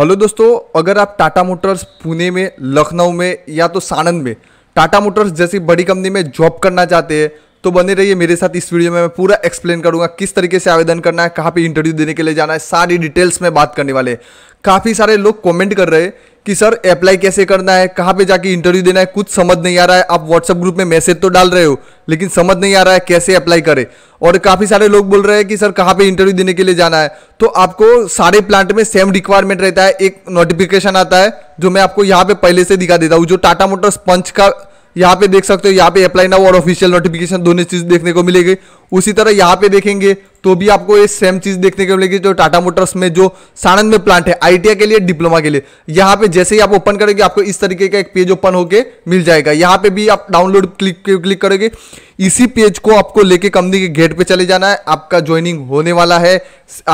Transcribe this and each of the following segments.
hello दोस्तों अगर आप टाटा मोटर्स पुणे में लखनऊ में या तो सानंद में टाटा मोटर्स जैसी बड़ी कंपनी में जॉब करना चाहते हैं तो बने रहिए मेरे साथ इस वीडियो में मैं पूरा एक्सप्लेन करूंगा किस तरीके से आवेदन करना है कहाँ पे इंटरव्यू देने के लिए जाना है सारी डिटेल्स में बात करने वाले काफ़ी सारे लोग कमेंट कर रहे हैं कि सर अप्लाई कैसे करना है कहाँ पे जाके इंटरव्यू देना है कुछ समझ नहीं आ रहा है आप व्हाट्सअप ग्रुप में मैसेज तो डाल रहे हो लेकिन समझ नहीं आ रहा है कैसे अप्लाई करें और काफ़ी सारे लोग बोल रहे हैं कि सर कहाँ पे इंटरव्यू देने के लिए जाना है तो आपको सारे प्लांट में सेम रिक्वायरमेंट रहता है एक नोटिफिकेशन आता है जो मैं आपको यहाँ पे पहले से दिखा देता हूँ जो टाटा मोटर्स पंच का यहाँ पे देख सकते हो यहाँ पे अप्लाई ना हो और ऑफिशियल नोटिफिकेशन दोनों चीज़ देखने को मिलेगी उसी तरह यहाँ पे देखेंगे तो भी आपको ये सेम चीज देखने को मिलेगी जो टाटा मोटर्स में जो साणंद में प्लांट है आईटीआई के लिए डिप्लोमा के लिए यहाँ पे जैसे ही आप ओपन करेंगे आपको इस तरीके का एक पेज ओपन होकर मिल जाएगा यहाँ पे भी आप डाउनलोड क्लिक क्लिक करोगे इसी पेज को आपको लेके कंपनी के गेट पे चले जाना है आपका ज्वाइनिंग होने वाला है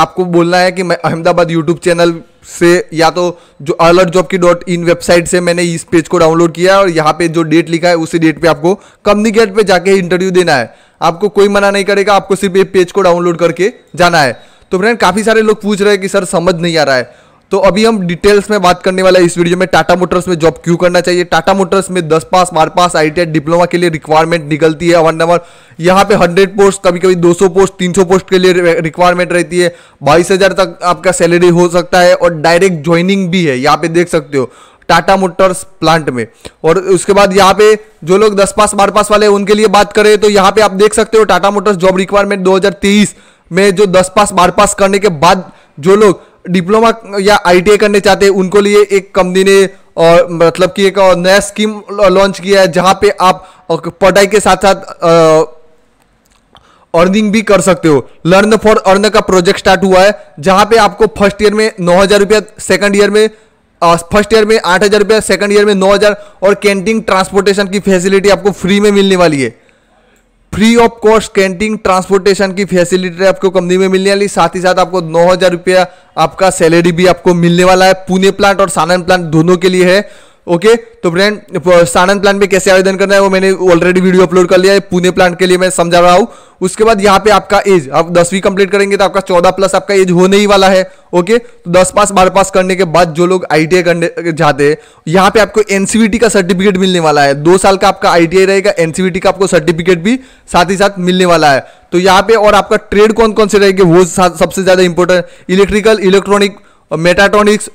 आपको बोलना है कि मैं अहमदाबाद यूट्यूब चैनल से या तो जो अलर्ट जॉब की डॉट इन वेबसाइट से मैंने इस पेज को डाउनलोड किया है और यहाँ पे जो डेट लिखा है उसी डेट पे आपको कंपनी गेट पे जाके इंटरव्यू देना है आपको कोई मना नहीं करेगा आपको सिर्फ ये पेज को डाउनलोड करके जाना है तो फ्रेंड काफ़ी सारे लोग पूछ रहे हैं कि सर समझ नहीं आ रहा है तो अभी हम डिटेल्स में बात करने वाला है इस वीडियो में टाटा मोटर्स में जॉब क्यों करना चाहिए टाटा मोटर्स में 10 पास मार पास आई डिप्लोमा के लिए रिक्वायरमेंट निकलती है वन नंबर यहाँ पे 100 पोस्ट कभी कभी 200 पोस्ट 300 पोस्ट के लिए रिक्वायरमेंट रहती है बाईस तक आपका सैलरी हो सकता है और डायरेक्ट ज्वाइनिंग भी है यहाँ पे देख सकते हो टाटा मोटर्स प्लांट में और उसके बाद यहाँ पे जो लोग दस पास बारह पास वाले उनके लिए बात करें तो यहाँ पे आप देख सकते हो टाटा मोटर्स जॉब रिक्वायरमेंट 2023 में जो दस पास बारह पास करने के बाद जो लोग डिप्लोमा या आई करने चाहते हैं उनको लिए एक कंपनी ने और मतलब कि एक नया स्कीम लॉन्च किया है जहाँ पे आप पढ़ाई के साथ साथ अर्निंग भी कर सकते हो लर्न फॉर अर्न का प्रोजेक्ट स्टार्ट हुआ है जहाँ पे आपको फर्स्ट ईयर में नौ हज़ार रुपया सेकेंड ईयर में फर्स्ट ईयर में आठ हज़ार रुपया सेकंड ईयर में नौ हज़ार और कैंटीन ट्रांसपोर्टेशन की फैसिलिटी आपको फ्री में मिलने वाली है free of cost canteen transportation की फैसिलिटी आपको कंपनी में मिलने वाली साथ ही साथ आपको नौ हज़ार रुपया आपका सैलरी भी आपको मिलने वाला है पुणे प्लांट और सानन प्लांट दोनों के लिए है ओके तो फ्रेंड सानंद प्लांट में कैसे आवेदन करना है वो मैंने ऑलरेडी वीडियो अपलोड कर लिया है पुणे प्लांट के लिए मैं समझा रहा हूँ उसके बाद यहाँ पे आपका एज आप दसवीं कंप्लीट करेंगे तो आपका चौदह प्लस आपका एज होने ही वाला है ओके तो दस पास बारह पास करने के बाद जो लोग आई करने जाते हैं यहाँ पे आपको एनसीबीटी e का सर्टिफिकेट मिलने वाला है दो साल का आपका आई रहेगा एनसीबीटी e का आपको सर्टिफिकेट भी साथ ही साथ मिलने वाला है तो यहाँ पे और आपका ट्रेड कौन कौन से रहेगा वो सबसे ज़्यादा इंपॉर्टेंट इलेक्ट्रिकल इलेक्ट्रॉनिक और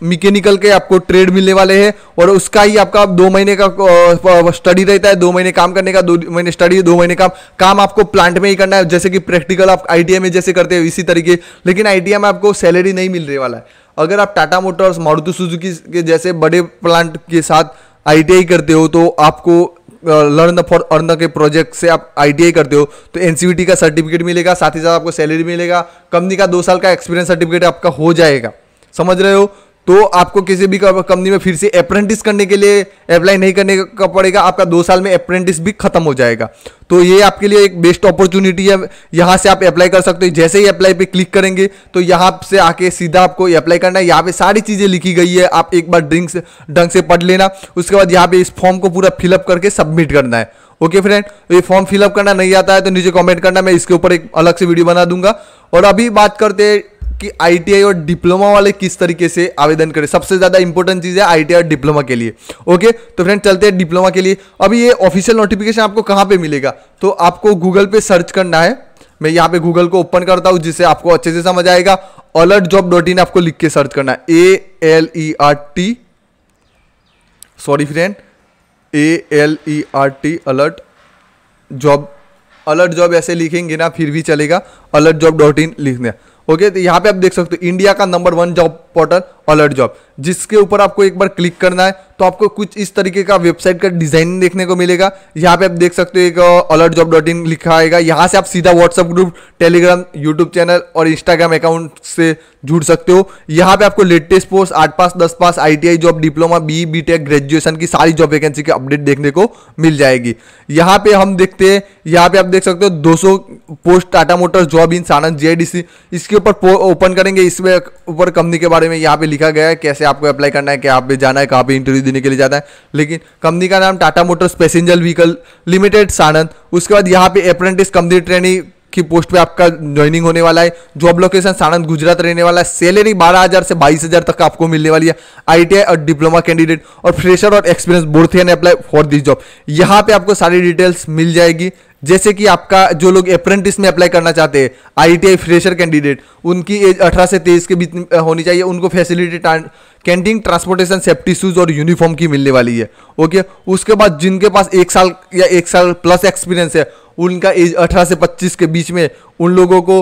मिकेनिकल के आपको ट्रेड मिलने वाले हैं और उसका ही आपका दो महीने का स्टडी रहता है दो महीने काम करने का दो महीने स्टडी दो महीने काम काम आपको प्लांट में ही करना है जैसे कि प्रैक्टिकल आप आई में जैसे करते हो इसी तरीके लेकिन आई में आपको सैलरी नहीं मिलने वाला है अगर आप टाटा मोटर्स मारुति सुजुकी के जैसे बड़े प्लांट के साथ आई करते हो तो आपको लर्न फॉर अर्न के प्रोजेक्ट से आप आई करते हो तो एन e का सर्टिफिकेट मिलेगा साथ ही साथ आपको सैलरी मिलेगा कंपनी का दो साल का एक्सपीरियंस सर्टिफिकेट आपका हो जाएगा समझ रहे हो तो आपको किसी भी कंपनी में फिर से अप्रेंटिस करने के लिए अप्लाई नहीं करने का पड़ेगा आपका दो साल में अप्रेंटिस भी खत्म हो जाएगा तो ये आपके लिए एक बेस्ट अपॉर्चुनिटी है यहाँ से आप अप्लाई कर सकते हो जैसे ही अप्लाई पे क्लिक करेंगे तो यहाँ से आके सीधा आपको अप्लाई करना है यहाँ पे सारी चीज़ें लिखी गई है आप एक बार ड्रिंक ढंग से पढ़ लेना उसके बाद यहाँ पे इस फॉर्म को पूरा फिलअप करके सबमिट करना है ओके फ्रेंड तो ये फॉर्म फिलअप करना नहीं आता है तो नीचे कॉमेंट करना मैं इसके ऊपर एक अलग से वीडियो बना दूंगा और अभी बात करते हैं कि आईटीआई और डिप्लोमा वाले किस तरीके से आवेदन करें सबसे ज़्यादा इंपॉर्टेंट चीज़ है आईटीआई और डिप्लोमा के लिए ओके तो फ्रेंड चलते हैं डिप्लोमा के लिए अभी ये ऑफिशियल नोटिफिकेशन आपको कहाँ पे मिलेगा तो आपको गूगल पे सर्च करना है मैं यहाँ पे गूगल को ओपन करता हूँ जिससे आपको अच्छे से समझ आएगा अलर्ट जॉब डॉट इन आपको लिख के सर्च करना A L E R T sorry friend A L E R T alert job alert job ऐसे लिखेंगे ना फिर भी चलेगा अलर्ट जॉब डॉट इन लिखना ओके तो यहाँ पे आप देख सकते हो इंडिया का number one job portal alert job जिसके ऊपर आपको एक बार क्लिक करना है तो आपको कुछ इस तरीके का वेबसाइट का डिजाइन देखने को मिलेगा यहाँ पे आप देख सकते हो एक अलर्ट जॉब डॉट इन लिखा आएगा यहाँ से आप सीधा WhatsApp group Telegram YouTube channel और इंस्टाग्राम अकाउंट से जुड़ सकते हो यहाँ पे आपको लेटेस्ट पोस्ट आठ पास दस pass I job diploma B B tech graduation की सारी जॉब वैकेंसी की अपडेट देखने को मिल जाएगी यहाँ पे हम देखते हैं यहाँ पे आप देख सकते हो दो post Tata Motors job in Sanand जे इसके ऊपर ओपन करेंगे इसमें ऊपर कंपनी के बारे में यहाँ पे लिखा गया है कैसे आपको अप्लाई करना है कि आप भी जाना है कहाँ भी इंटरव्यू देने के लिए जाना है लेकिन कंपनी का नाम Tata Motors passenger vehicle limited Sanand उसके बाद यहाँ पे अप्रेंटिस कंपनी ट्रेनिंग की पोस्ट पे आपका ज्वाइनिंग होने वाला है जॉब लोकेशन सानंद गुजरात रहने वाला है सैलरी 12000 से 22000 तक आपको मिलने वाली है आईटीआई और डिप्लोमा कैंडिडेट और फ्रेशर और experience both apply for this job यहाँ पे आपको सारी डिटेल्स मिल जाएगी जैसे कि आपका जो लोग अप्रेंटिस में अप्लाई करना चाहते हैं आई फ्रेशर कैंडिडेट उनकी एज अठारह से तेईस के बीच होनी चाहिए उनको facility canteen transportation safety shoes और यूनिफॉर्म की मिलने वाली है ओके उसके बाद जिनके पास एक साल या एक साल प्लस एक्सपीरियंस है उनका एज 18 से 25 के बीच में उन लोगों को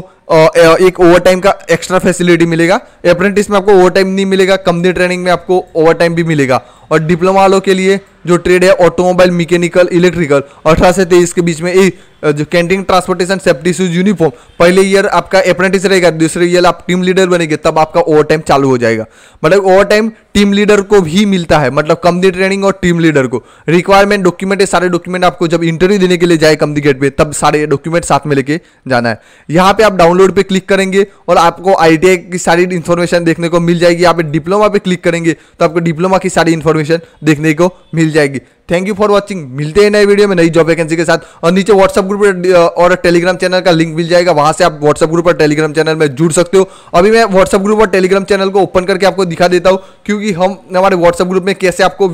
एक ओवर टाइम का एक्स्ट्रा फैसिलिटी मिलेगा अप्रेंटिस में आपको ओवर टाइम नहीं मिलेगा कंपनी ट्रेनिंग में आपको ओवर टाइम भी मिलेगा और डिप्लोमा वालों के लिए जो ट्रेड है ऑटोमोबाइल मैकेनिकल इलेक्ट्रिकल अठारह से तेईस के बीच में एक जो canteen transportation safety shoes uniform पहले ईयर आपका अप्रेंटिस रहेगा दूसरे ईयर आप टीम लीडर बनेंगे तब आपका ओवर टाइम चालू हो जाएगा मतलब ओवर टाइम टीम लीडर को भी मिलता है मतलब कंपनी ट्रेनिंग और टीम लीडर को रिक्वायरमेंट डॉक्यूमेंट है सारे डॉक्यूमेंट आपको जब इंटरव्यू देने के लिए जाए कंपनी गेट पे तब सारे डॉक्यूमेंट साथ में लेके जाना है यहाँ पे आप डाउनलोड पे क्लिक करेंगे और आपको आई की सारी इन्फॉर्मेशन देखने को मिल जाएगी यहाँ पे डिप्लोमा पे क्लिक करेंगे तो आपको डिप्लोमा की सारी इन्फॉर्मेशन देखने को मिल जाएगी थैंक यू फॉर वॉचिंग मिलते हैं नए वीडियो में नई जॉब वैकेंसी के साथ और नीचे व्हाट्सअप ग्रुप और टेलीग्राम चैनल का लिंक मिल जाएगा वहां से आप व्हाट्सअप ग्रुप और टेलीग्राम चैनल में जुड़ सकते हो अभी मैं व्हाट्सअप ग्रुप और टेलीग्राम चैनल को ओपन करके आपको दिखा देता हूँ क्योंकि हम हमारे व्हाट्सअप ग्रुप में कैसे आपको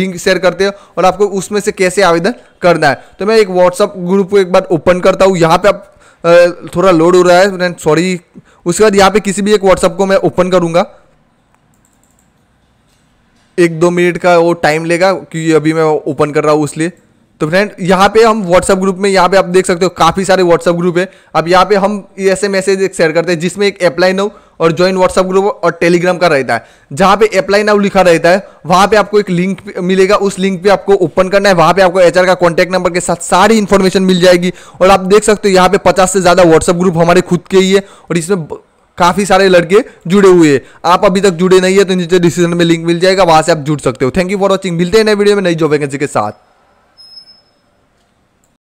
लिंक शेयर करते हैं और आपको उसमें से कैसे आवेदन करना है तो मैं एक व्हाट्सअप ग्रुप को एक बार ओपन करता हूँ यहाँ पे आप थोड़ा लोड हो रहा है सॉरी उसके बाद यहाँ पे किसी भी एक व्हाट्सअप को मैं ओपन करूंगा एक दो मिनट का वो टाइम लेगा क्योंकि अभी मैं ओपन कर रहा हूँ इसलिए तो फ्रेंड यहाँ पे हम व्हाट्सअप ग्रुप में यहाँ पे आप देख सकते हो काफ़ी सारे व्हाट्सअप ग्रुप है अब यहाँ पे हम ऐसे मैसेज एक शेयर करते हैं जिसमें एक अप्लाई नाउ और ज्वाइन व्हाट्सअप ग्रुप और टेलीग्राम का रहता है जहाँ पे अप्लाई नाउ लिखा रहता है वहाँ पे आपको एक लिंक मिलेगा उस लिंक पे आपको ओपन करना है वहाँ पे आपको एचआर का कॉन्टैक्ट नंबर के साथ सारी इन्फॉर्मेशन मिल जाएगी और आप देख सकते हो यहाँ पे पचास से ज़्यादा व्हाट्सअप ग्रुप हमारे खुद के ही है और इसमें काफ़ी सारे लड़के जुड़े हुए हैं आप अभी तक जुड़े नहीं है तो नीचे डिस्क्रिप्शन में लिंक मिल जाएगा वहां से आप जुड़ सकते हो थैंक यू फॉर वॉचिंग मिलते हैं नए वीडियो में नई जॉब वैकेंसी के साथ